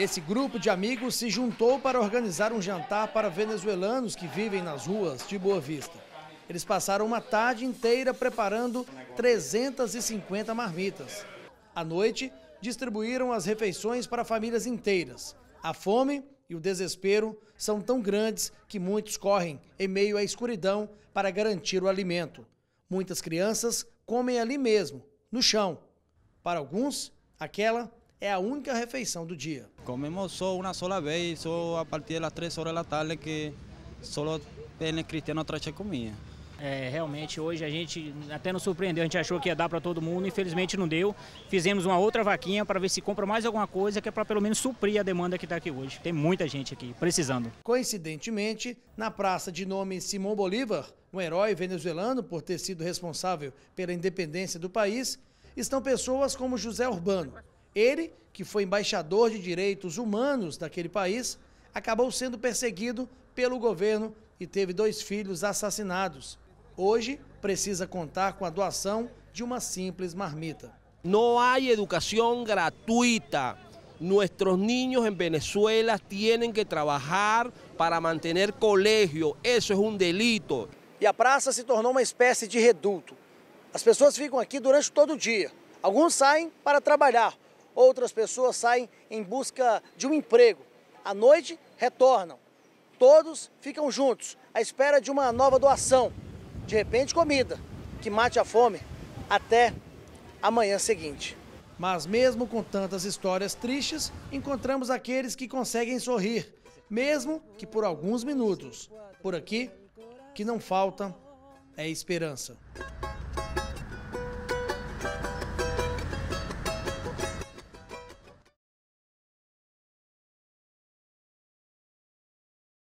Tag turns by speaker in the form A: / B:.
A: Esse grupo de amigos se juntou para organizar um jantar para venezuelanos que vivem nas ruas de Boa Vista. Eles passaram uma tarde inteira preparando 350 marmitas. À noite, distribuíram as refeições para famílias inteiras. A fome e o desespero são tão grandes que muitos correm em meio à escuridão para garantir o alimento. Muitas crianças comem ali mesmo, no chão. Para alguns, aquela é a única refeição do dia. Comemos só uma sola vez, só a partir das três horas da tarde que só
B: ele cristiano traz comida.
C: É, realmente hoje a gente até nos surpreendeu, a gente achou que ia dar para todo mundo, infelizmente não deu. Fizemos uma outra vaquinha para ver se compra mais alguma coisa, que é para pelo menos suprir a demanda que está aqui hoje. Tem muita gente aqui precisando. Coincidentemente, na praça de
A: nome Simão Bolívar, um herói venezuelano por ter sido responsável pela independência do país, estão pessoas como José Urbano, ele, que foi embaixador de direitos humanos daquele país, acabou sendo perseguido pelo governo e teve dois filhos assassinados. Hoje, precisa contar com a doação de uma simples marmita.
B: Não há educação gratuita. Nuestros niños en Venezuela tienen que trabajar para mantener colegio. Eso es
A: un delito. E a praça se tornou uma espécie de reduto. As pessoas ficam aqui durante todo o dia. Alguns saem para trabalhar, outras pessoas saem em busca de um emprego. À noite, retornam. Todos ficam juntos, à espera de uma nova doação. De repente, comida, que mate a fome até amanhã seguinte. Mas mesmo com tantas histórias tristes, encontramos aqueles que conseguem sorrir, mesmo que por alguns minutos. Por aqui, que não falta é esperança.